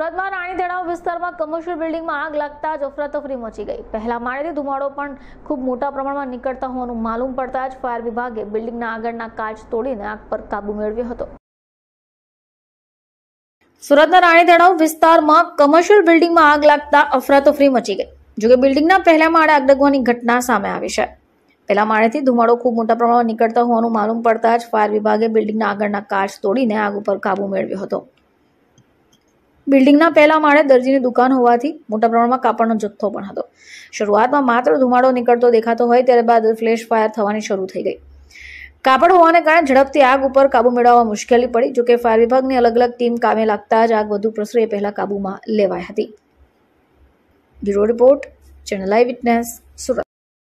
સુરતમાં રાણી રાણીતેળાવ વિસ્તારમાં કમર્શિયલ બિલ્ડિંગમાં આગ લાગતા જ અફરાતફરી મચી ગઈ પહેલા માળેથી ધુમાડો પણ ખૂબ મોટા પ્રમાણમાં નીકળતા હોવાનું માલુમ પડતા જ ફાયર વિભાગે બિલ્ડિંગના આગળના કાચ તોડીને આગ પર કાબુ મેળવ્યો હતો સુરતના રાણીતેળાવ વિસ્તારમાં કમર્શિયલ બિલ્ડિંગમાં આગ લાગતા અફરાતફરી મચી ગઈ જોકે બિલ્ડિંગના પહેલા માળે આગ લાગવાની ઘટના સામે આવી છે પહેલા માળેથી ધુમાડો ખૂબ મોટા પ્રમાણમાં નીકળતા હોવાનું માલુમ પડતા જ ફાયર વિભાગે બિલ્ડિંગના આગળના કાચ તોડીને આગ ઉપર કાબુ મેળવ્યો હતો બિલ્ડિંગના પહેલા માળે દરજીની દુકાન હોવાથી મોટા પ્રમાણમાં કાપડનો જથ્થો પણ હતો શરૂઆતમાં માત્ર ધુમાડો નીકળતો દેખાતો હોય ત્યારે બાદ ફ્લેશ ફાયર થવાની શરૂ થઈ ગઈ કાપડ હોવાને કારણે ઝડપથી આગ ઉપર કાબુ મેળવવા મુશ્કેલી પડી જોકે ફાયર વિભાગની અલગ અલગ ટીમ કામે લાગતા જ આગ વધુ પ્રસરે પહેલા કાબૂમાં લેવાઈ હતી bureau report channel eye witness Surat